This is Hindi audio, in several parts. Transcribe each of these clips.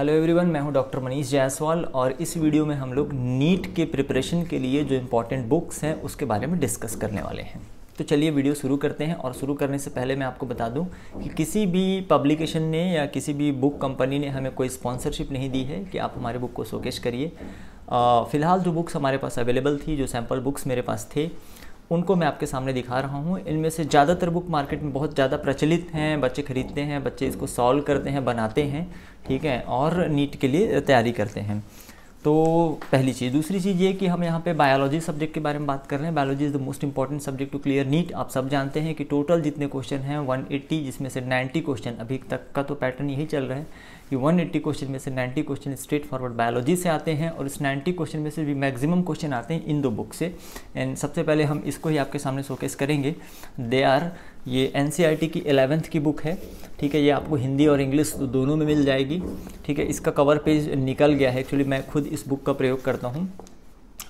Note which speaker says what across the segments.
Speaker 1: हेलो एवरीवन मैं हूं डॉक्टर मनीष जायसवाल और इस वीडियो में हम लोग नीट के प्रिपरेशन के लिए जो इम्पोर्टेंट बुक्स हैं उसके बारे में डिस्कस करने वाले हैं तो चलिए वीडियो शुरू करते हैं और शुरू करने से पहले मैं आपको बता दूं कि किसी भी पब्लिकेशन ने या किसी भी बुक कंपनी ने हमें कोई स्पॉन्सरशिप नहीं दी है कि आप हमारे बुक को शोकेश करिए फ़िलहाल जो बुक्स हमारे पास अवेलेबल थी जो सैम्पल बुक्स मेरे पास थे उनको मैं आपके सामने दिखा रहा हूँ इनमें से ज़्यादातर बुक मार्केट में बहुत ज़्यादा प्रचलित हैं बच्चे खरीदते हैं बच्चे इसको सॉल्व करते हैं बनाते हैं ठीक है और नीट के लिए तैयारी करते हैं तो पहली चीज़ दूसरी चीज़ ये कि हम यहाँ पे बायोलॉजी सब्जेक्ट के बारे में बात कर रहे हैं biology is the most important subject to clear NEET आप सब जानते हैं कि टोटल जितने क्वेश्चन हैं 180 जिसमें से 90 क्वेश्चन अभी तक का तो पैटर्न यही चल रहा है कि 180 क्वेश्चन में से 90 क्वेश्चन स्ट्रेट फॉरवर्ड बायोलॉजी से आते हैं और इस 90 क्वेश्चन में से भी मैक्सिमम क्वेश्चन आते हैं इन दो बुक से एंड सबसे पहले हम इसको ही आपके सामने शोकेस करेंगे दे आर ये एन e की एलेवेंथ की बुक है ठीक है ये आपको हिंदी और इंग्लिश दोनों में मिल जाएगी ठीक है इसका कवर पेज निकल गया है एक्चुअली मैं खुद इस बुक का प्रयोग करता हूँ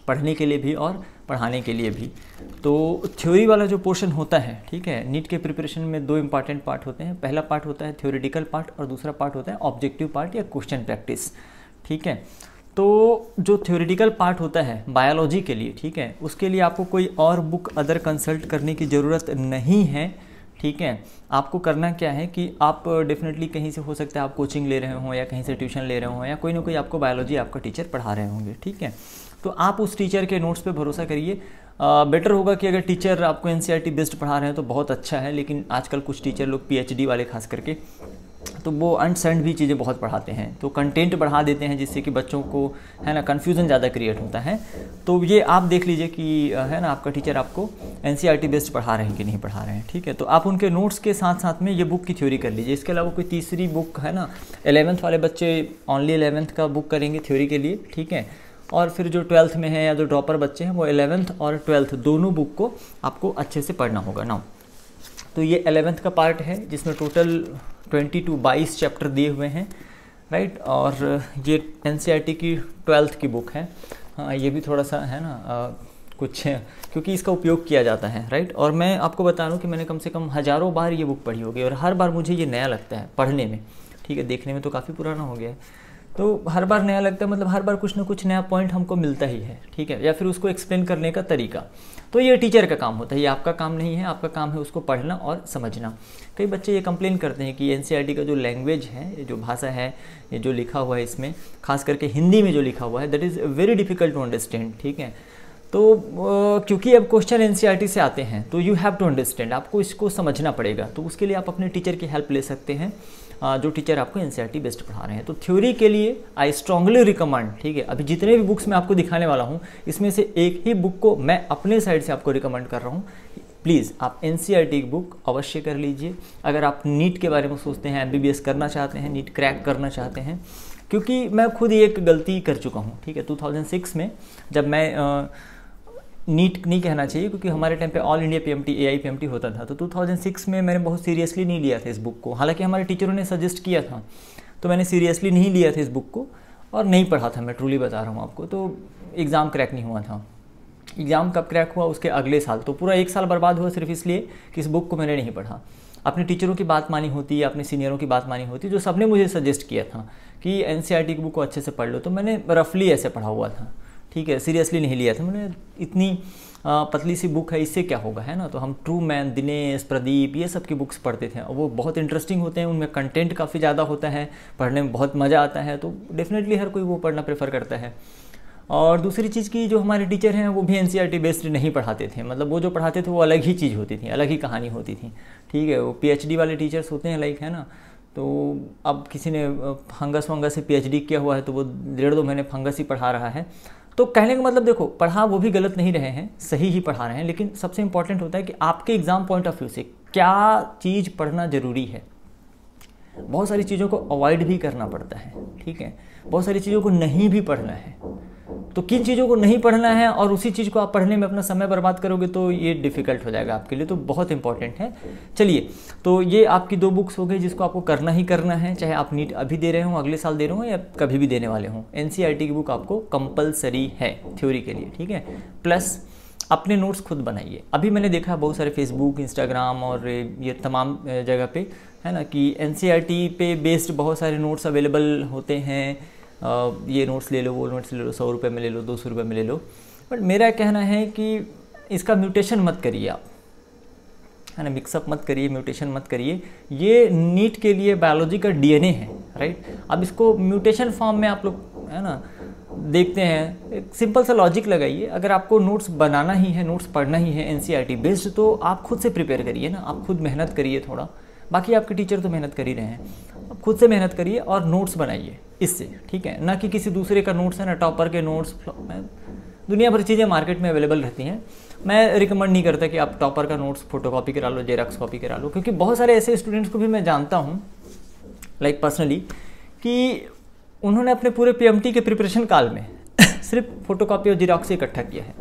Speaker 1: पढ़ने के लिए भी और पढ़ाने के लिए भी तो थ्योरी वाला जो पोर्शन होता है ठीक है नीट के प्रिपरेशन में दो इंपॉर्टेंट पार्ट होते हैं पहला पार्ट होता है थ्योरेटिकल पार्ट और दूसरा पार्ट होता है ऑब्जेक्टिव पार्ट या क्वेश्चन प्रैक्टिस ठीक है तो जो थ्योरेटिकल पार्ट होता है बायोलॉजी के लिए ठीक है उसके लिए आपको कोई और बुक अदर कंसल्ट करने की ज़रूरत नहीं है ठीक है आपको करना क्या है कि आप डेफिनेटली कहीं से हो सकता है आप कोचिंग ले रहे हों या कहीं से ट्यूशन ले रहे हों या कोई ना कोई आपको बायोलॉजी आपका टीचर पढ़ा रहे होंगे ठीक है तो आप उस टीचर के नोट्स पे भरोसा करिए बेटर होगा कि अगर टीचर आपको एन बेस्ड e पढ़ा रहे हैं तो बहुत अच्छा है लेकिन आजकल कुछ टीचर लोग पी वाले खास करके तो वो अनसेंड भी चीज़ें बहुत पढ़ाते हैं तो कंटेंट बढ़ा देते हैं जिससे कि बच्चों को है ना कन्फ्यूज़न ज़्यादा क्रिएट होता है तो ये आप देख लीजिए कि है ना आपका टीचर आपको एन बेस्ड e पढ़ा रहे हैं कि नहीं पढ़ा रहे हैं ठीक है तो आप उनके नोट्स के साथ साथ में ये बुक की थ्योरी कर लीजिए इसके अलावा कोई तीसरी बुक है ना एलेवंथ वाले बच्चे ऑनली एलेवंथ का बुक करेंगे थ्योरी के लिए ठीक है और फिर जो ट्वेल्थ में है या जो ड्रॉपर बच्चे हैं वो एलेवेंथ और ट्वेल्थ दोनों बुक को आपको अच्छे से पढ़ना होगा ना तो ये एलेवेंथ का पार्ट है जिसमें टोटल ट्वेंटी टू बाईस चैप्टर दिए हुए हैं राइट और ये एन e की ट्वेल्थ की बुक है हाँ ये भी थोड़ा सा है ना आ, कुछ है क्योंकि इसका उपयोग किया जाता है राइट और मैं आपको बता रहा हूँ कि मैंने कम से कम हज़ारों बार ये बुक पढ़ी होगी और हर बार मुझे ये नया लगता है पढ़ने में ठीक है देखने में तो काफ़ी पुराना हो गया है तो हर बार नया लगता है मतलब हर बार कुछ ना कुछ नया पॉइंट हमको मिलता ही है ठीक है या फिर उसको एक्सप्लेन करने का तरीका तो ये टीचर का काम होता है ये आपका काम नहीं है आपका काम है उसको पढ़ना और समझना कई बच्चे ये कंप्लेन करते हैं कि एन e का जो लैंग्वेज है ये जो भाषा है ये जो लिखा हुआ है इसमें खास करके हिंदी में जो लिखा हुआ है that is very difficult to understand ठीक है तो क्योंकि अब क्वेश्चन एन e से आते हैं तो यू हैव टू अंडरस्टैंड आपको इसको समझना पड़ेगा तो उसके लिए आप अपने टीचर की हेल्प ले सकते हैं जो टीचर आपको एन बेस्ड पढ़ा रहे हैं तो थ्योरी के लिए आई स्ट्रांगली रिकमेंड ठीक है अभी जितने भी बुक्स मैं आपको दिखाने वाला हूँ इसमें से एक ही बुक को मैं अपने साइड से आपको रिकमेंड कर रहा हूँ प्लीज़ आप एन की बुक अवश्य कर लीजिए अगर आप नीट के बारे में सोचते हैं एम करना चाहते हैं नीट क्रैक करना चाहते हैं क्योंकि मैं खुद एक गलती कर चुका हूँ ठीक है 2006 में जब मैं आ, नीट नहीं कहना चाहिए क्योंकि हमारे टाइम पे all India PMT AI PMT होता था तो 2006 में मैंने बहुत सीरियसली नहीं लिया था इस बुक को हालांकि हमारे टीचरों ने सजेस्ट किया था तो मैंने सीरियसली नहीं लिया था इस बुक को और नहीं पढ़ा था मैं ट्रूली बता रहा हूँ आपको तो एग्ज़ाम क्रैक नहीं हुआ था एग्ज़ाम कब क्रैक हुआ उसके अगले साल तो पूरा एक साल बर्बाद हुआ सिर्फ इसलिए कि इस बुक को मैंने नहीं पढ़ा अपने टीचरों की बात मानी होती या अपने सीनियरों की बात मानी होती जो सबने मुझे सजेस्ट किया था कि एन e की बुक को अच्छे से पढ़ लो तो मैंने रफली ऐसे पढ़ा हुआ था ठीक है सीरियसली नहीं लिया था मैंने इतनी आ, पतली सी बुक है इससे क्या होगा है ना तो हम ट्रू मैन दिनेश प्रदीप ये सब की बुक्स पढ़ते थे और वो बहुत इंटरेस्टिंग होते हैं उनमें कंटेंट काफ़ी ज़्यादा होता है पढ़ने में बहुत मज़ा आता है तो डेफिनेटली हर कोई वो पढ़ना प्रेफर करता है और दूसरी चीज़ की जो हमारे टीचर हैं वो भी एन बेस्ड e नहीं पढ़ाते थे मतलब वो जो पढ़ाते थे वो अलग ही चीज़ होती थी अलग ही कहानी होती थी ठीक है वो डी वाले टीचर्स होते हैं लाइक है ना तो अब किसी ने फंगस वंगस से डी किया हुआ है तो वो डेढ़ दो महीने फंगस ही पढ़ा रहा है तो कहने का मतलब देखो पढ़ा वो भी गलत नहीं रहे हैं सही ही पढ़ा रहे हैं लेकिन सबसे इंपॉर्टेंट होता है कि आपके एग्ज़ाम पॉइंट ऑफ व्यू से क्या चीज़ पढ़ना ज़रूरी है बहुत सारी चीज़ों को अवॉइड भी करना पड़ता है ठीक है बहुत सारी चीज़ों को नहीं भी पढ़ना है तो किन चीज़ों को नहीं पढ़ना है और उसी चीज़ को आप पढ़ने में अपना समय बर्बाद करोगे तो ये डिफ़िकल्ट हो जाएगा आपके लिए तो बहुत इंपॉर्टेंट है चलिए तो ये आपकी दो बुक्स हो गई जिसको आपको करना ही करना है चाहे आप नीट अभी दे रहे हों अगले साल दे रहे हों या कभी भी देने वाले हों एन e की बुक आपको कंपलसरी है थ्योरी के लिए ठीक है प्लस अपने नोट्स खुद बनाइए अभी मैंने देखा बहुत सारे फेसबुक इंस्टाग्राम और ये तमाम जगह पे है ना कि एन e पे बेस्ड बहुत सारे नोट्स अवेलेबल होते हैं ये नोट्स ले लो वो नोट्स ले लो सौ रुपये में ले लो दो सौ रुपये में ले लो बट मेरा कहना है कि इसका म्यूटेशन मत करिए आप है ना मिक्सअप मत करिए म्यूटेशन मत करिए ये नीट के लिए बायोलॉजी का डीएनए है राइट अब इसको म्यूटेशन फॉर्म में आप लोग है ना देखते हैं एक सिंपल सा लॉजिक लगाइए अगर आपको नोट्स बनाना ही है नोट्स पढ़ना ही है एन बेस्ड e तो आप खुद से प्रिपेयर करिए ना आप खुद मेहनत करिए थोड़ा बाकी आपके टीचर तो मेहनत कर ही रहे हैं खुद से मेहनत करिए और नोट्स बनाइए इससे ठीक है ना कि किसी दूसरे का नोट्स है ना टॉपर के नोट्स दुनिया भर चीज़ें मार्केट में अवेलेबल रहती हैं मैं रिकमेंड नहीं करता कि आप टॉपर का नोट्स फ़ोटो कॉपी करा लो जेराक्स कॉपी करा लो क्योंकि बहुत सारे ऐसे स्टूडेंट्स को भी मैं जानता हूँ लाइक पर्सनली कि उन्होंने अपने पूरे पीएमटी के प्रिपरेशन काल में सिर्फ फोटोकॉपी और जिराक्स इकट्ठा किया है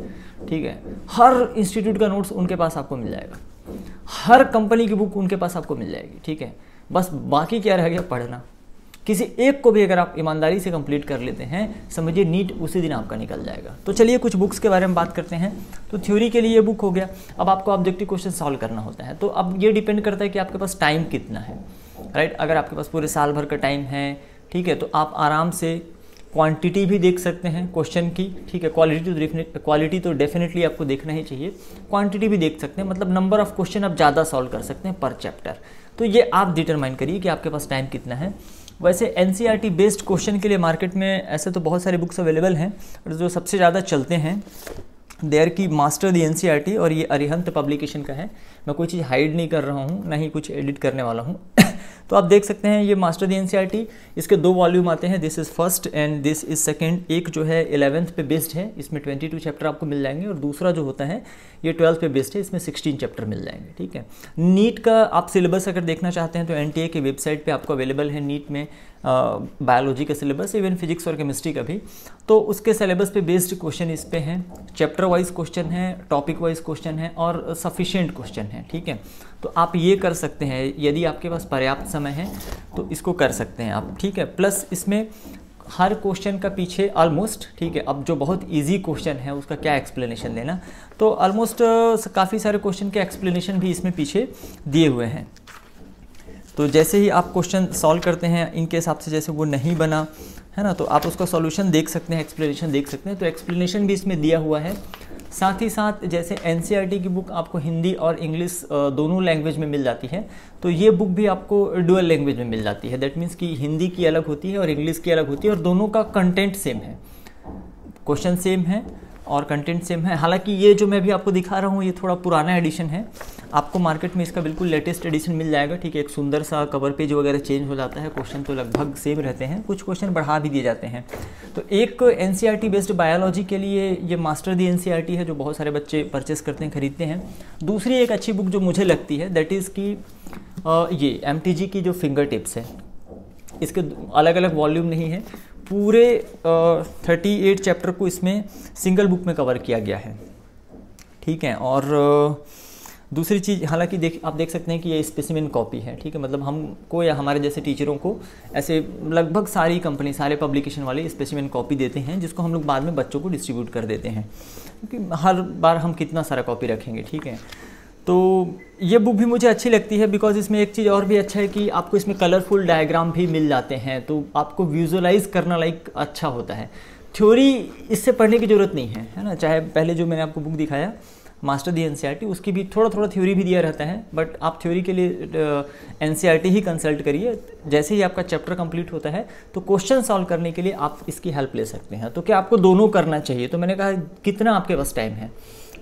Speaker 1: ठीक है हर इंस्टीट्यूट का नोट्स उनके पास आपको मिल जाएगा हर कंपनी की बुक उनके पास आपको मिल जाएगी ठीक है बस बाकी क्या रह गया पढ़ना किसी एक को भी अगर आप ईमानदारी से कंप्लीट कर लेते हैं समझिए नीट उसी दिन आपका निकल जाएगा तो चलिए कुछ बुक्स के बारे में बात करते हैं तो थ्योरी के लिए ये बुक हो गया अब आपको ऑब्जेक्टिव क्वेश्चन सॉल्व करना होता है तो अब ये डिपेंड करता है कि आपके पास टाइम कितना है राइट अगर आपके पास पूरे साल भर का टाइम है ठीक है तो आप आराम से क्वांटिटी भी देख सकते हैं क्वेश्चन की ठीक है क्वालिटी तो देखने क्वालिटी तो डेफिनेटली आपको देखना ही चाहिए क्वांटिटी भी देख सकते हैं मतलब नंबर ऑफ क्वेश्चन आप ज़्यादा सॉल्व कर सकते हैं पर चैप्टर तो ये आप डिटरमाइन करिए कि आपके पास टाइम कितना है वैसे एन बेस्ड क्वेश्चन के लिए मार्केट में ऐसे तो बहुत सारे बुक्स अवेलेबल हैं और जो सबसे ज़्यादा चलते हैं देयर की मास्टर दी एन e और ये अरिहंत पब्लिकेशन का है मैं कोई चीज़ हाइड नहीं कर रहा हूँ ना ही कुछ एडिट करने वाला हूँ तो आप देख सकते हैं ये मास्टर दी एन e इसके दो वॉल्यूम आते हैं this is first and this is second एक जो है एलेवंथ पे बेस्ड है इसमें ट्वेंटी टू चैप्टर आपको मिल जाएंगे और दूसरा जो होता है ये ट्वेल्थ पे बेस्ड है इसमें सिक्सटीन चैप्टर मिल जाएंगे ठीक है नीट का आप सिलेबस अगर देखना चाहते हैं तो एन के वेबसाइट पर आपको अवेलेबल है नीट में बायोलॉजी का सिलेबस इवन फिजिक्स और केमिस्ट्री का भी तो उसके सिलेबस पे बेस्ड क्वेश्चन इस पे हैं चैप्टर वाइज क्वेश्चन है टॉपिक वाइज क्वेश्चन है और सफिशेंट क्वेश्चन है ठीक है तो आप ये कर सकते हैं यदि आपके पास पर्याप्त समय है तो इसको कर सकते हैं आप ठीक है प्लस इसमें हर क्वेश्चन का पीछे ऑलमोस्ट ठीक है अब जो बहुत इजी क्वेश्चन है उसका क्या एक्सप्लेनेशन देना तो ऑलमोस्ट काफ़ी सारे क्वेश्चन के एक्सप्लेनेशन भी इसमें पीछे दिए हुए हैं तो जैसे ही आप क्वेश्चन सॉल्व करते हैं इनके हिसाब से जैसे वो नहीं बना है ना तो आप उसका सॉल्यूशन देख सकते हैं एक्सप्लेनेशन देख सकते हैं तो एक्सप्लेनेशन भी इसमें दिया हुआ है साथ ही साथ जैसे एन e की बुक आपको हिंदी और इंग्लिश दोनों लैंग्वेज में मिल जाती है तो ये बुक भी आपको डुअल लैंग्वेज में मिल जाती है दैट मीन्स कि हिंदी की अलग होती है और इंग्लिश की अलग होती है और दोनों का कंटेंट सेम है क्वेश्चन सेम है और कंटेंट सेम है हालांकि ये जो मैं भी आपको दिखा रहा हूँ ये थोड़ा पुराना एडिशन है आपको मार्केट में इसका बिल्कुल लेटेस्ट एडिशन मिल जाएगा ठीक है एक सुंदर सा कवर पेज वगैरह चेंज हो जाता है क्वेश्चन तो लगभग सेम रहते हैं कुछ क्वेश्चन बढ़ा भी दिए जाते हैं तो एक एन बेस्ड बायोलॉजी के लिए ये मास्टर दी एन है जो बहुत सारे बच्चे परचेस करते हैं खरीदते हैं दूसरी एक अच्छी बुक जो मुझे लगती है दैट इज़ की ये एम की जो फिंगर टिप्स है इसके अलग अलग वॉल्यूम नहीं है पूरे थर्टी एट चैप्टर को इसमें सिंगल बुक में कवर किया गया है ठीक है और दूसरी चीज़ हालांकि देख आप देख सकते हैं कि ये स्पेसिमिन कॉपी है ठीक है मतलब हमको या हमारे जैसे टीचरों को ऐसे लगभग सारी कंपनी सारे पब्लिकेशन वाले स्पेसिमिन कॉपी देते हैं जिसको हम लोग बाद में बच्चों को डिस्ट्रीब्यूट कर देते हैं क्योंकि हर बार हम कितना सारा कॉपी रखेंगे ठीक है तो ये बुक भी मुझे अच्छी लगती है बिकॉज इसमें एक चीज़ और भी अच्छा है कि आपको इसमें कलरफुल डायग्राम भी मिल जाते हैं तो आपको विजुअलाइज करना लाइक अच्छा होता है थ्योरी इससे पढ़ने की ज़रूरत नहीं है है ना चाहे पहले जो मैंने आपको बुक दिखाया मास्टर दी एन उसकी भी थोड़ा थोड़ा थ्योरी भी दिया रहता है बट आप थ्योरी के लिए एन e ही कंसल्ट करिए जैसे ही आपका चैप्टर कंप्लीट होता है तो क्वेश्चन सॉल्व करने के लिए आप इसकी हेल्प ले सकते हैं तो क्या आपको दोनों करना चाहिए तो मैंने कहा कितना आपके पास टाइम है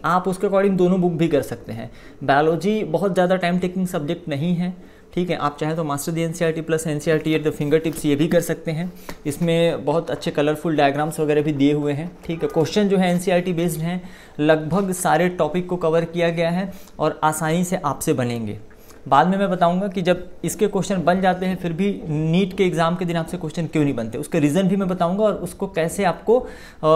Speaker 1: आप उसके अकॉर्डिंग दोनों बुक भी कर सकते हैं बायोलॉजी बहुत ज़्यादा टाइम टेकिंग सब्जेक्ट नहीं है ठीक है आप चाहे तो master the N C R T plus N C R T at the finger tips ये भी कर सकते हैं इसमें बहुत अच्छे कलरफुल डायग्राम्स वगैरह भी दिए हुए हैं ठीक है क्वेश्चन जो है N C R T based हैं लगभग सारे टॉपिक को कवर किया गया है और आसानी से आपसे बनेंगे बाद में मैं बताऊंगा कि जब इसके क्वेश्चन बन जाते हैं फिर भी नीट के एग्ज़ाम के दिन आपसे क्वेश्चन क्यों नहीं बनते उसके रीज़न भी मैं बताऊंगा और उसको कैसे आपको आ,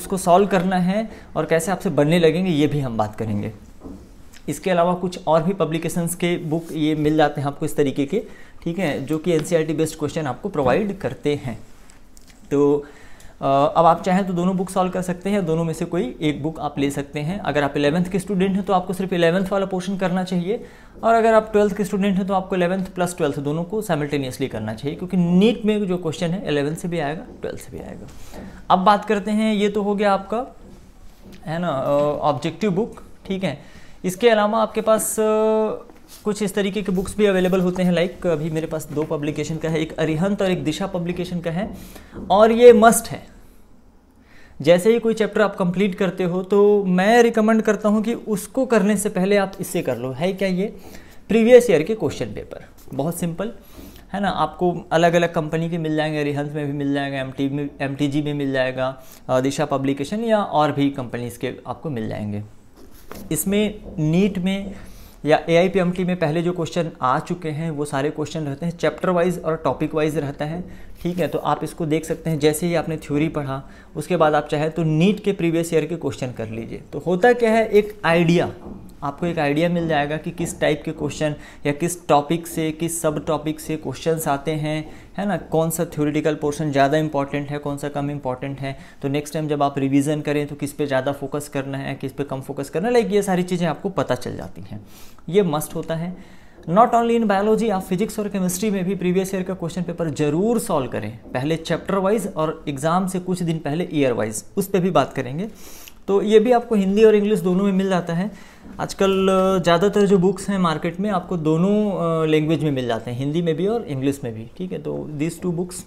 Speaker 1: उसको सॉल्व करना है और कैसे आपसे बनने लगेंगे ये भी हम बात करेंगे इसके अलावा कुछ और भी पब्लिकेशंस के बुक ये मिल जाते हैं आपको इस तरीके के ठीक है जो कि एन बेस्ड क्वेश्चन आपको प्रोवाइड करते हैं तो अब आप चाहें तो दोनों बुक सॉल्व कर सकते हैं दोनों में से कोई एक बुक आप ले सकते हैं अगर आप इलेवंथ के स्टूडेंट हैं तो आपको सिर्फ इलेवंथ वाला पोर्शन करना चाहिए और अगर आप ट्वेल्थ के स्टूडेंट हैं तो आपको इलेवंथ प्लस ट्वेल्थ दोनों को साइमल्टेनियसली करना चाहिए क्योंकि नीट में जो क्वेश्चन है इलेवंथ से भी आएगा ट्वेल्थ से भी आएगा अब बात करते हैं ये तो हो गया आपका है ना ऑब्जेक्टिव बुक ठीक है इसके अलावा आपके पास कुछ इस तरीके के बुक्स भी अवेलेबल होते हैं लाइक अभी मेरे पास दो पब्लिकेशन का है एक अरिहंत और एक दिशा पब्लिकेशन का है और ये मस्ट है जैसे ही कोई चैप्टर आप कंप्लीट करते हो तो मैं रिकमेंड करता हूँ कि उसको करने से पहले आप इससे कर लो है क्या ये प्रीवियस ईयर के क्वेश्चन पेपर बहुत सिंपल है ना आपको अलग अलग कंपनी के मिल जाएंगे रिहंस में भी मिल जाएगा एम टी में एम टी जी में मिल जाएगा दिशा पब्लिकेशन या और भी कंपनीज के आपको मिल जाएंगे इसमें नीट में या A I P M T में पहले जो क्वेश्चन आ चुके हैं वो सारे क्वेश्चन रहते हैं चैप्टर वाइज और टॉपिक वाइज रहता है ठीक है तो आप इसको देख सकते हैं जैसे ही आपने थ्योरी पढ़ा उसके बाद आप चाहे तो नीट के प्रीवियस ईयर के क्वेश्चन कर लीजिए तो होता क्या है एक आइडिया आपको एक आइडिया मिल जाएगा कि किस टाइप के क्वेश्चन या किस टॉपिक से किस सब टॉपिक से क्वेश्चंस आते हैं है ना कौन सा थ्योरेटिकल पोर्शन ज़्यादा इंपॉर्टेंट है कौन सा कम इंपॉर्टेंट है तो नेक्स्ट टाइम जब आप रिवीजन करें तो किस पे ज़्यादा फोकस करना है किस पे कम फोकस करना है लाइक ये सारी चीज़ें आपको पता चल जाती हैं ये मस्ट होता है नॉट ओनली इन बायोलॉजी आप फिजिक्स और केमिस्ट्री में भी प्रीवियस ईयर का क्वेश्चन पेपर जरूर सॉल्व करें पहले चैप्टर वाइज और एग्जाम से कुछ दिन पहले ईयर वाइज उस पर भी बात करेंगे तो ये भी आपको हिंदी और इंग्लिश दोनों में मिल जाता है आजकल ज़्यादातर जो बुक्स हैं मार्केट में आपको दोनों लैंग्वेज में मिल जाते हैं हिंदी में भी और इंग्लिश में भी ठीक है तो दिस टू बुक्स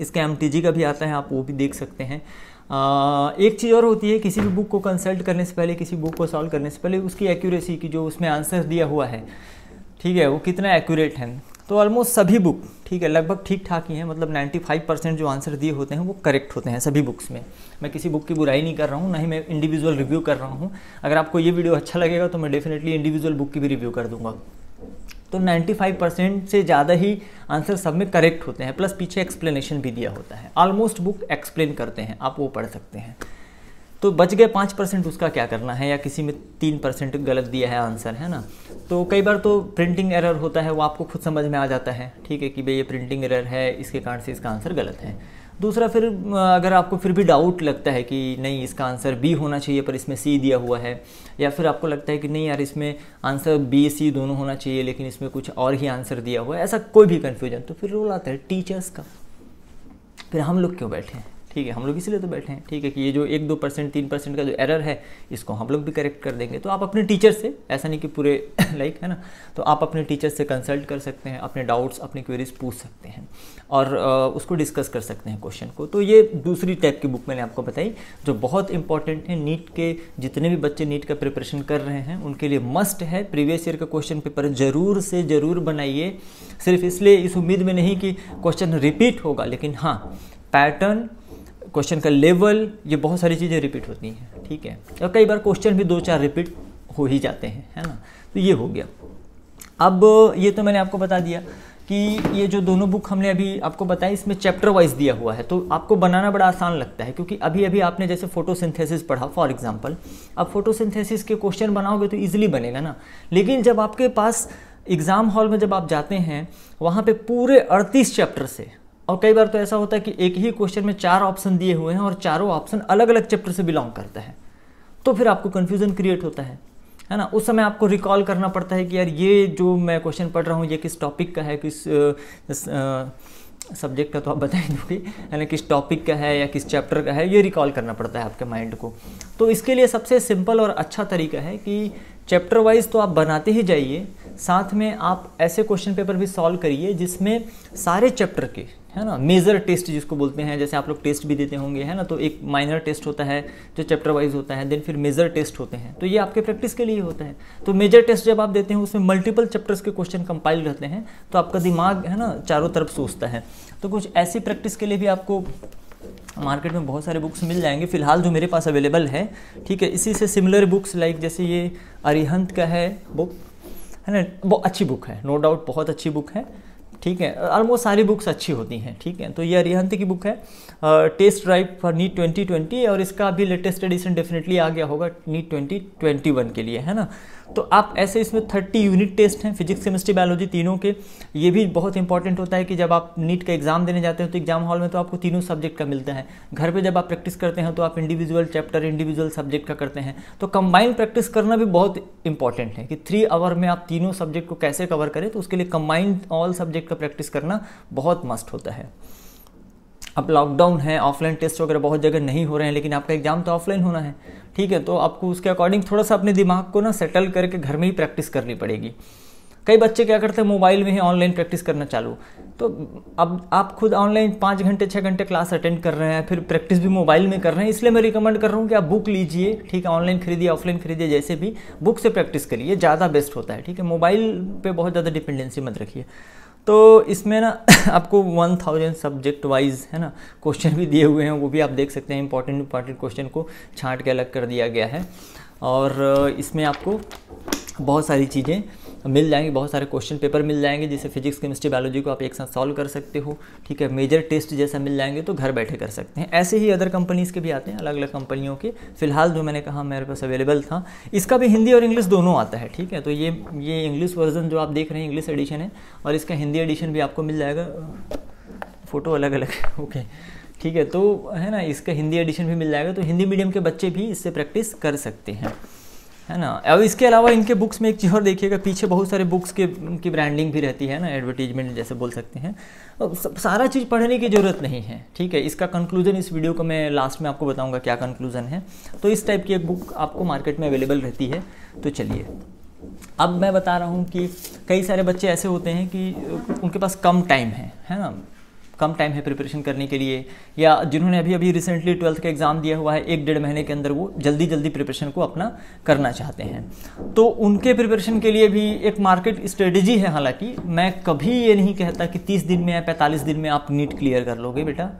Speaker 1: इसका एम का भी आता है आप वो भी देख सकते हैं आ, एक चीज़ और होती है किसी भी बुक को कंसल्ट करने से पहले किसी बुक को सॉल्व करने से पहले उसकी एक्यूरेसी की जो उसमें आंसर दिया हुआ है ठीक है वो कितना एक्यूरेट हैं तो ऑलमोस्ट सभी बुक ठीक है लगभग ठीक ठाक ही हैं मतलब 95 परसेंट जो आंसर दिए होते हैं वो करेक्ट होते हैं सभी बुक्स में मैं किसी बुक की बुराई नहीं कर रहा हूँ ना ही मैं इंडिविजुअल रिव्यू कर रहा हूँ अगर आपको ये वीडियो अच्छा लगेगा तो मैं डेफिनेटली इंडिविजुअल बुक की भी रिव्यू कर दूंगा तो 95 परसेंट से ज़्यादा ही आंसर सब में करेक्ट होते हैं प्लस पीछे एक्सप्लेनेशन भी दिया होता है ऑलमोस्ट बुक एक्सप्लेन करते हैं आप वो पढ़ सकते हैं तो बच गए पाँच परसेंट उसका क्या करना है या किसी में तीन परसेंट गलत दिया है आंसर है ना तो कई बार तो प्रिंटिंग एरर होता है वो आपको खुद समझ में आ जाता है ठीक है कि भाई ये प्रिंटिंग एरर है इसके कारण से इसका आंसर गलत है दूसरा फिर अगर आपको फिर भी डाउट लगता है कि नहीं इसका आंसर बी होना चाहिए पर इसमें सी दिया हुआ है या फिर आपको लगता है कि नहीं यार इसमें आंसर बी सी दोनों होना चाहिए लेकिन इसमें कुछ और ही आंसर दिया हुआ है ऐसा कोई भी कन्फ्यूजन तो फिर रोल आता है टीचर्स का फिर हम लोग क्यों बैठे हैं ठीक है हम लोग इसीलिए तो बैठे हैं ठीक है कि ये जो एक दो परसेंट तीन परसेंट का जो एरर है इसको हम लोग भी करेक्ट कर देंगे तो आप अपने टीचर से ऐसा नहीं कि पूरे लाइक है ना तो आप अपने टीचर से कंसल्ट कर सकते हैं अपने डाउट्स अपनी क्वेरीज पूछ सकते हैं और उसको डिस्कस कर सकते हैं क्वेश्चन को तो ये दूसरी टाइप की बुक मैंने आपको बताई जो बहुत इंपॉर्टेंट है नीट के जितने भी बच्चे नीट का प्रिपरेशन कर रहे हैं उनके लिए मस्ट है प्रीवियस ईयर का क्वेश्चन पेपर ज़रूर से ज़रूर बनाइए सिर्फ इसलिए इस उम्मीद में नहीं कि क्वेश्चन रिपीट होगा लेकिन हाँ पैटर्न क्वेश्चन का लेवल ये बहुत सारी चीज़ें रिपीट होती हैं ठीक है और कई बार क्वेश्चन भी दो चार रिपीट हो ही जाते हैं है ना तो ये हो गया अब ये तो मैंने आपको बता दिया कि ये जो दोनों बुक हमने अभी आपको बताया इसमें चैप्टर वाइज दिया हुआ है तो आपको बनाना बड़ा आसान लगता है क्योंकि अभी अभी आपने जैसे फोटोसिंथेसिस पढ़ा फॉर एग्जांपल अब फोटोसिंथेसिस के क्वेश्चन बनाओगे तो इजीली बनेगा ना लेकिन जब आपके पास एग्ज़ाम हॉल में जब आप जाते हैं वहाँ पे पूरे अड़तीस चैप्टर से और कई बार तो ऐसा होता है कि एक ही क्वेश्चन में चार ऑप्शन दिए हुए हैं और चारों ऑप्शन अलग अलग चैप्टर से बिलोंग करते हैं तो फिर आपको कन्फ्यूज़न क्रिएट होता है है ना उस समय आपको रिकॉल करना पड़ता है कि यार ये जो मैं क्वेश्चन पढ़ रहा हूँ ये किस टॉपिक का है किस सब्जेक्ट का तो आप बता ही दोगे है ना किस टॉपिक का है या किस चैप्टर का है ये रिकॉल करना पड़ता है आपके माइंड को तो इसके लिए सबसे सिंपल और अच्छा तरीका है कि चैप्टर वाइज तो आप बनाते ही जाइए साथ में आप ऐसे क्वेश्चन पेपर भी सॉल्व करिए जिसमें सारे चैप्टर के है ना मेजर टेस्ट जिसको बोलते हैं जैसे आप लोग टेस्ट भी देते होंगे है ना तो एक माइनर टेस्ट होता है जो चैप्टर वाइज होता है देन फिर मेजर टेस्ट होते हैं तो ये आपके प्रैक्टिस के लिए होता है तो मेजर टेस्ट जब आप देते हैं उसमें मल्टीपल चैप्टर्स के क्वेश्चन कंपाइल रहते हैं तो आपका दिमाग है ना चारों तरफ सोचता है तो कुछ ऐसी प्रैक्टिस के लिए भी आपको मार्केट में बहुत सारे बुक्स मिल जाएंगे फिलहाल जो मेरे पास अवेलेबल है ठीक है इसी से सिमिलर बुक्स लाइक जैसे ये अरिहंत का है बुक है ना बहुत अच्छी बुक है नो डाउट बहुत अच्छी बुक है ठीक है ऑलमोस्ट सारी बुक्स अच्छी होती हैं ठीक है तो ये अरिहंत की बुक है टेस्ट ड्राइव फॉर नीट 2020 और इसका भी लेटेस्ट एडिशन डेफिनेटली आ गया होगा नीट 2021 के लिए है ना तो आप ऐसे इसमें थर्टी यूनिट टेस्ट हैं फिजिक्स केमिस्ट्री बायोलॉजी तीनों के ये भी बहुत इंपॉर्टेंट होता है कि जब आप नीट का एग्ज़ाम देने जाते हैं तो एग्जाम हॉल में तो आपको तीनों सब्जेक्ट का मिलता है घर पर जब आप प्रैक्टिस करते हैं तो आप इंडिविजुअल चैप्टर इंडिविजुअल सब्जेक्ट का करते हैं तो कंबाइंड प्रैक्टिस करना भी बहुत इंपॉर्टेंट है कि थ्री आवर में आप तीनों सब्जेक्ट को कैसे कवर करें तो उसके लिए कंबाइंड ऑल सब्जेक्ट का प्रैक्टिस करना बहुत मस्ट होता है अब लॉकडाउन है ऑफलाइन टेस्ट वगैरह बहुत जगह नहीं हो रहे हैं लेकिन आपका एग्ज़ाम तो ऑफलाइन होना है ठीक है तो आपको उसके अकॉर्डिंग थोड़ा सा अपने दिमाग को ना सेटल करके घर में ही प्रैक्टिस करनी पड़ेगी कई बच्चे क्या करते हैं मोबाइल में ही ऑनलाइन प्रैक्टिस करना चालू तो अब आप खुद ऑनलाइन पाँच घंटे छः घंटे क्लास अटेंड कर रहे हैं फिर प्रैक्टिस भी मोबाइल में कर रहे हैं इसलिए मैं रिकमेंड कर रहा हूँ कि आप बुक लीजिए ठीक है ऑनलाइन खरीदिए ऑफलाइन खरीदिए जैसे भी बुक से प्रैक्टिस करिए ज़्यादा बेस्ट होता है ठीक है मोबाइल पर बहुत ज़्यादा डिपेंडेंसी मत रखिए तो इसमें ना आपको 1000 सब्जेक्ट वाइज है ना क्वेश्चन भी दिए हुए हैं वो भी आप देख सकते हैं इंपॉर्टेंट इंपॉर्टेंट क्वेश्चन को छांट के अलग कर दिया गया है और इसमें आपको बहुत सारी चीज़ें मिल जाएंगे बहुत सारे क्वेश्चन पेपर मिल जाएंगे जिसे फिजिक्स केमिस्ट्री बायोलॉजी को आप एक साथ सॉल्व कर सकते हो ठीक है मेजर टेस्ट जैसा मिल जाएंगे तो घर बैठे कर सकते हैं ऐसे ही अदर कंपनीज़ के भी आते हैं अलग अलग कंपनियों के फिलहाल जो मैंने कहा मेरे पास अवेलेबल था इसका भी हिंदी और इंग्लिश दोनों आता है ठीक है तो ये ये इंग्लिश वर्जन जो आप देख रहे हैं इंग्लिश एडिशन है और इसका हिंदी एडिशन भी आपको मिल जाएगा फ़ोटो अलग अलग ओके ठीक है तो है ना इसका हिंदी एडिशन भी मिल जाएगा तो हिंदी मीडियम के बच्चे भी इससे प्रैक्टिस कर सकते हैं है ना अब इसके अलावा इनके बुक्स में एक चीज़ और देखिएगा पीछे बहुत सारे बुक्स के उनकी ब्रांडिंग भी रहती है ना एडवर्टीजमेंट जैसे बोल सकते हैं सारा चीज़ पढ़ने की ज़रूरत नहीं है ठीक है इसका कंक्लूजन इस वीडियो को मैं लास्ट में आपको बताऊंगा क्या कंक्लूजन है तो इस टाइप की एक बुक आपको मार्केट में अवेलेबल रहती है तो चलिए अब मैं बता रहा हूँ कि कई सारे बच्चे ऐसे होते हैं कि उनके पास कम टाइम है है ना कम टाइम है प्रिपरेशन करने के लिए या जिन्होंने अभी अभी रिसेंटली ट्वेल्थ का एग्ज़ाम दिया हुआ है एक डेढ़ महीने के अंदर वो जल्दी जल्दी प्रिपरेशन को अपना करना चाहते हैं तो उनके प्रिपरेशन के लिए भी एक मार्केट स्ट्रेटेजी है हालांकि मैं कभी ये नहीं कहता कि तीस दिन में या पैंतालीस दिन में आप नीट क्लियर कर लोगे बेटा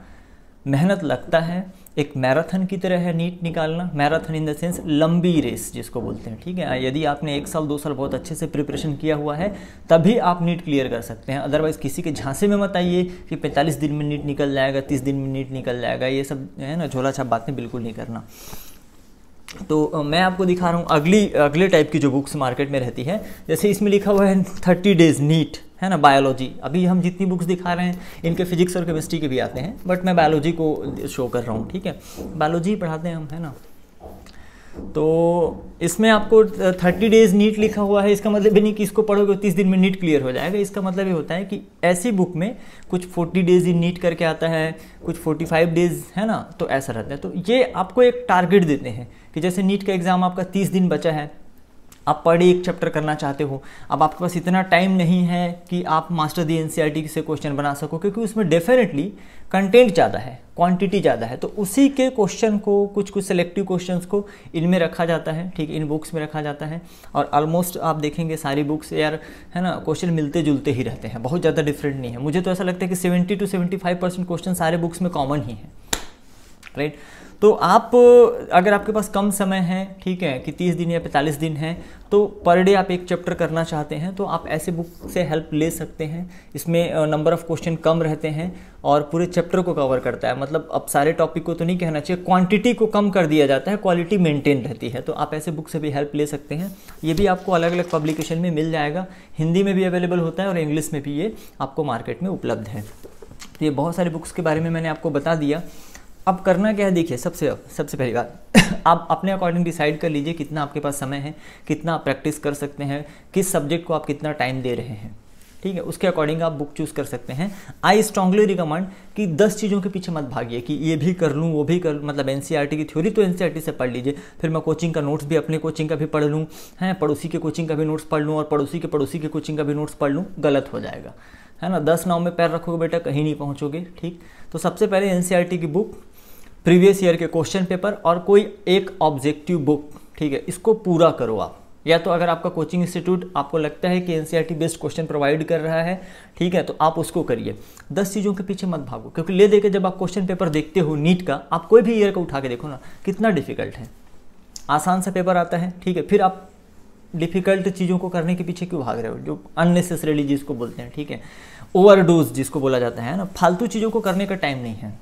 Speaker 1: मेहनत लगता है एक मैराथन की तरह है नीट निकालना मैराथन इन द सेंस लंबी रेस जिसको बोलते हैं ठीक है यदि आपने एक साल दो साल बहुत अच्छे से प्रिपरेशन किया हुआ है तभी आप नीट क्लियर कर सकते हैं अदरवाइज़ किसी के झांसे में मत आइए कि पैंतालीस दिन में नीट निकल जाएगा तीस दिन में नीट निकल जाएगा ये सब है ना झोला छाप बातें बिल्कुल नहीं करना तो मैं आपको दिखा रहा हूँ अगली अगले टाइप की जो बुक्स मार्केट में रहती है जैसे इसमें लिखा हुआ है थर्टी डेज नीट है ना बायोलॉजी अभी हम जितनी बुक्स दिखा रहे हैं इनके फिजिक्स और केमिस्ट्री के भी आते हैं बट मैं बायोलॉजी को शो कर रहा हूँ ठीक है बायोलॉजी पढ़ाते हैं हम है ना तो इसमें आपको थर्टी डेज नीट लिखा हुआ है इसका मतलब ये नहीं कि इसको पढ़ोगे तीस दिन में नीट क्लियर हो जाएगा इसका मतलब ये होता है कि ऐसी बुक में कुछ फोर्टी डेज ही नीट करके आता है कुछ फोर्टी फाइव डेज है ना तो ऐसा रहता है तो ये आपको एक टारगेट देते हैं कि जैसे नीट का एग्ज़ाम आपका तीस दिन बचा है आप पर डे एक चैप्टर करना चाहते हो अब आपके पास इतना टाइम नहीं है कि आप मास्टर दी एन से क्वेश्चन बना सको क्योंकि उसमें डेफिनेटली कंटेंट ज़्यादा है क्वांटिटी ज़्यादा है तो उसी के क्वेश्चन को कुछ कुछ सेलेक्टिव क्वेश्चंस को इनमें रखा जाता है ठीक इन बुक्स में रखा जाता है और ऑलमोस्ट आप देखेंगे सारी बुक्स यार है ना क्वेश्चन मिलते जुलते ही रहते हैं बहुत ज़्यादा डिफरेंट नहीं है मुझे तो ऐसा लगता है कि seventy two seventy five percent question सारे बुक्स में कॉमन ही है राइट right? तो आप अगर आपके पास कम समय है ठीक है कि 30 दिन या 45 दिन है तो पर डे आप एक चैप्टर करना चाहते हैं तो आप ऐसे बुक से हेल्प ले सकते हैं इसमें नंबर ऑफ़ क्वेश्चन कम रहते हैं और पूरे चैप्टर को कवर करता है मतलब अब सारे टॉपिक को तो नहीं कहना चाहिए क्वांटिटी को कम कर दिया जाता है क्वालिटी मेंटेन रहती है तो आप ऐसे बुक से भी हेल्प ले सकते हैं ये भी आपको अलग अलग पब्लिकेशन में मिल जाएगा हिंदी में भी अवेलेबल होता है और इंग्लिश में भी ये आपको मार्केट में उपलब्ध है तो ये बहुत सारे बुक्स के बारे में मैंने आपको बता दिया अब करना क्या है देखिए सबसे सबसे पहली बात आप अपने अकॉर्डिंग डिसाइड कर लीजिए कितना आपके पास समय है कितना आप प्रैक्टिस कर सकते हैं किस सब्जेक्ट को आप कितना टाइम दे रहे हैं ठीक है उसके अकॉर्डिंग आप बुक चूज़ कर सकते हैं आई स्ट्रांगली रिकमेंड कि दस चीज़ों के पीछे मत भागिए कि ये भी कर लूँ वो भी कर मतलब एन e की थ्योरी तो एन e से पढ़ लीजिए फिर मैं कोचिंग का नोट्स भी अपने कोचिंग का भी पढ़ लूँ हैं पड़ोसी के कोचिंग का भी नोट्स पढ़ लूँ और पड़ोसी के पड़ोसी के कोचिंग का भी नोट्स पढ़ लूँ गलत हो जाएगा है ना दस नाव में पैर रखोगे बेटा कहीं नहीं पहुँचोगे ठीक तो सबसे पहले एन e की बुक प्रीवियस ईयर के क्वेश्चन पेपर और कोई एक ऑब्जेक्टिव बुक ठीक है इसको पूरा करो आप या तो अगर आपका कोचिंग इंस्टीट्यूट आपको लगता है कि NCERT e based question provide कर रहा है ठीक है तो आप उसको करिए दस चीज़ों के पीछे मत भागो क्योंकि ले देकर जब आप क्वेश्चन पेपर देखते हो नीट का आप कोई भी ईयर का उठा के देखो ना कितना डिफिकल्ट है आसान सा पेपर आता है ठीक है फिर आप डिफिकल्ट चीज़ों को करने के पीछे क्यों भाग रहे हो जो अननेसेसरीली जिसको बोलते हैं ठीक है ओवरडोज जिसको बोला जाता है ना फालतू चीज़ों को करने का टाइम नहीं है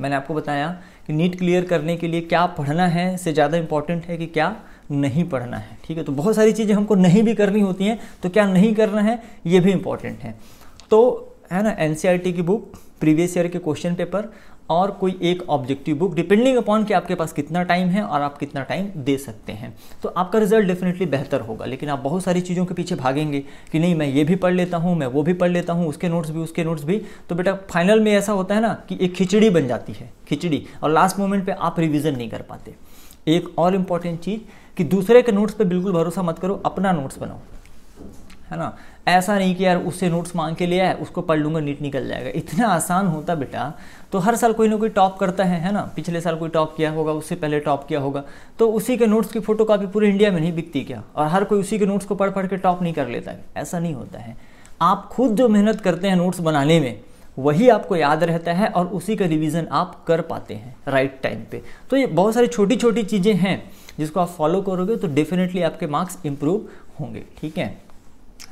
Speaker 1: मैंने आपको बताया कि नीट क्लियर करने के लिए क्या पढ़ना है से ज़्यादा इम्पॉर्टेंट है कि क्या नहीं पढ़ना है ठीक है तो बहुत सारी चीज़ें हमको नहीं भी करनी होती हैं तो क्या नहीं करना है ये भी इम्पॉर्टेंट है तो है ना एन e की बुक प्रीवियस ईयर के क्वेश्चन पेपर और कोई एक ऑब्जेक्टिव बुक डिपेंडिंग अपॉन कि आपके पास कितना टाइम है और आप कितना टाइम दे सकते हैं तो आपका रिजल्ट डेफिनेटली बेहतर होगा लेकिन आप बहुत सारी चीज़ों के पीछे भागेंगे कि नहीं मैं ये भी पढ़ लेता हूँ मैं वो भी पढ़ लेता हूँ उसके नोट्स भी उसके नोट्स भी तो बेटा फाइनल में ऐसा होता है ना कि एक खिचड़ी बन जाती है खिचड़ी और लास्ट मोमेंट पर आप रिविज़न नहीं कर पाते एक और इम्पॉर्टेंट चीज़ कि दूसरे के नोट्स पर बिल्कुल भरोसा मत करो अपना नोट्स बनाओ है ना ऐसा नहीं कि यार उससे नोट्स मांग के लिया है उसको पढ़ लूँगा नीट निकल जाएगा इतना आसान होता बेटा तो हर साल कोई ना कोई टॉप करता है है ना पिछले साल कोई टॉप किया होगा उससे पहले टॉप किया होगा तो उसी के नोट्स की फोटो कापी पूरे इंडिया में नहीं बिकती क्या और हर कोई उसी के नोट्स को पढ़ पढ़ के टॉप नहीं कर लेता है ऐसा नहीं होता है आप खुद जो मेहनत करते हैं नोट्स बनाने में वही आपको याद रहता है और उसी का रिविज़न आप कर पाते हैं राइट टाइम पर तो ये बहुत सारी छोटी छोटी चीज़ें हैं जिसको आप फॉलो करोगे तो डेफिनेटली आपके मार्क्स इम्प्रूव होंगे ठीक है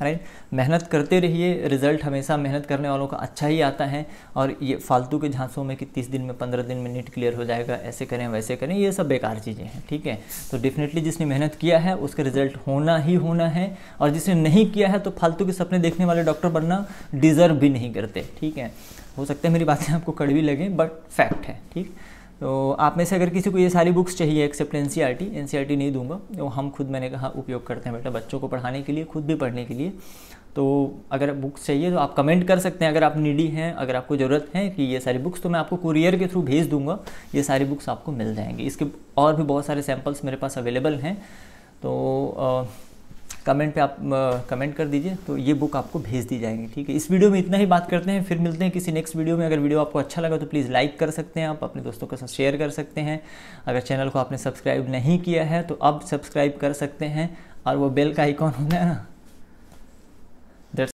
Speaker 1: राइट मेहनत करते रहिए रिजल्ट हमेशा मेहनत करने वालों का अच्छा ही आता है और ये फालतू के झांसों में कि तीस दिन में पंद्रह दिन में नीट क्लियर हो जाएगा ऐसे करें वैसे करें ये सब बेकार चीज़ें हैं ठीक है तो डेफिनेटली जिसने मेहनत किया है उसका रिजल्ट होना ही होना है और जिसने नहीं किया है तो फालतू के सपने देखने वाले डॉक्टर बनना डिज़र्व भी नहीं करते ठीक है हो सकता है मेरी बातें आपको कड़वी लगें बट फैक्ट है ठीक तो आप में से अगर किसी को ये सारी बुक्स चाहिए एक्सेप्ट एन सी नहीं दूंगा तो हम खुद मैंने कहा उपयोग करते हैं बेटा बच्चों को पढ़ाने के लिए खुद भी पढ़ने के लिए तो अगर बुक्स चाहिए तो आप कमेंट कर सकते हैं अगर आप नीडी हैं अगर आपको ज़रूरत है कि ये सारी बुक्स तो मैं आपको कुरियर के थ्रू भेज दूंगा ये सारी बुक्स आपको मिल जाएंगी इसके और भी बहुत सारे सैम्पल्स मेरे पास अवेलेबल हैं तो आ, कमेंट पे आप कमेंट कर दीजिए तो ये बुक आपको भेज दी जाएंगी ठीक है इस वीडियो में इतना ही बात करते हैं फिर मिलते हैं किसी नेक्स्ट वीडियो में अगर वीडियो आपको अच्छा लगा तो प्लीज़ लाइक कर सकते हैं आप अपने दोस्तों के साथ शेयर कर सकते हैं अगर चैनल को आपने सब्सक्राइब नहीं किया है तो अब सब्सक्राइब कर सकते हैं और वो बेल का आइकॉन होना है ना